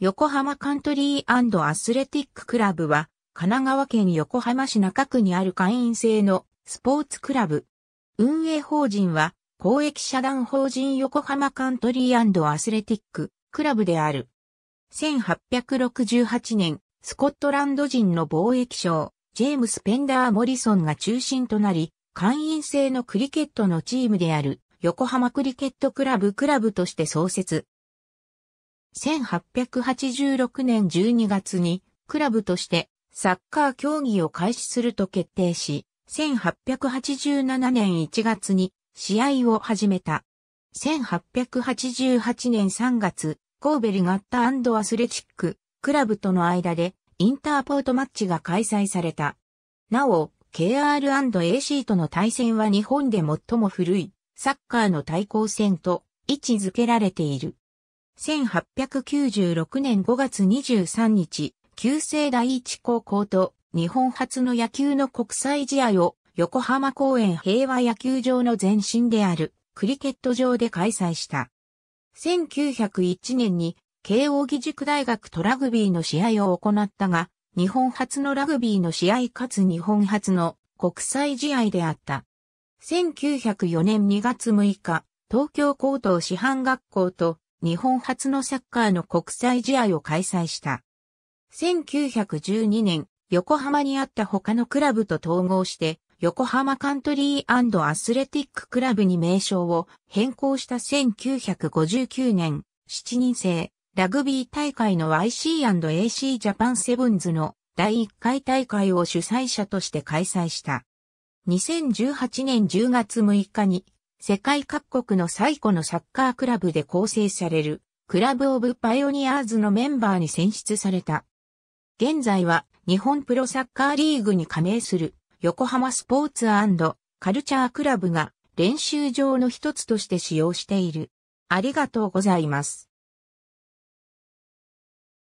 横浜カントリーアスレティッククラブは、神奈川県横浜市中区にある会員制のスポーツクラブ。運営法人は、公益社団法人横浜カントリーアスレティッククラブである。1868年、スコットランド人の貿易商、ジェームス・ペンダー・モリソンが中心となり、会員制のクリケットのチームである横浜クリケットクラブクラブとして創設。1886年12月にクラブとしてサッカー競技を開始すると決定し、1887年1月に試合を始めた。1888年3月、コーベリガッタアスレチック、クラブとの間でインターポートマッチが開催された。なお、KR&AC との対戦は日本で最も古いサッカーの対抗戦と位置づけられている。1896年5月23日、旧正第一高校と日本初の野球の国際試合を横浜公園平和野球場の前身であるクリケット場で開催した。1901年に慶応義塾大学とラグビーの試合を行ったが、日本初のラグビーの試合かつ日本初の国際試合であった。1904年2月6日、東京高等師範学校と日本初のサッカーの国際試合を開催した。1912年、横浜にあった他のクラブと統合して、横浜カントリーアスレティッククラブに名称を変更した1959年、7人制、ラグビー大会の YC&AC ジャパンセブンズの第1回大会を主催者として開催した。2018年10月6日に世界各国の最古のサッカークラブで構成される、クラブオブパイオニアーズのメンバーに選出された。現在は日本プロサッカーリーグに加盟する横浜スポーツカルチャークラブが練習場の一つとして使用している。ありがとうございます。